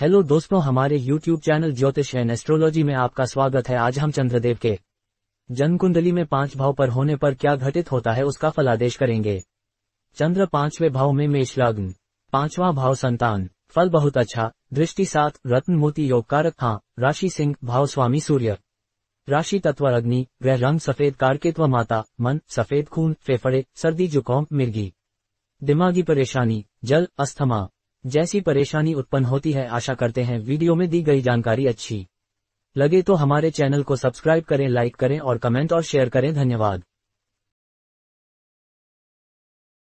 hello दोस्तों हमारे YouTube channel Jyotish and astrology में आपका स्वागत है आज हम चंद्रदेव के जन्म कुंडली में पांच भाव पर होने पर क्या घटित होता है उसका फलादेश करेंगे चंद्र पांचवे भाव में मेष लग्न पांचवा भाव संतान फल बहुत अच्छा दृष्टि सात रत्न मोती योग कारक हाँ राशि सिंह भाव स्वामी सूर्य राशि तत्व अग्नि वह रंग सफेद कारकित्व माता मन सफेद खून फेफड़े सर्दी जुकाम मिर्गी दिमागी परेशानी जल अस्थमा जैसी परेशानी उत्पन्न होती है आशा करते हैं वीडियो में दी गई जानकारी अच्छी लगे तो हमारे चैनल को सब्सक्राइब करें लाइक करें और कमेंट और शेयर करें धन्यवाद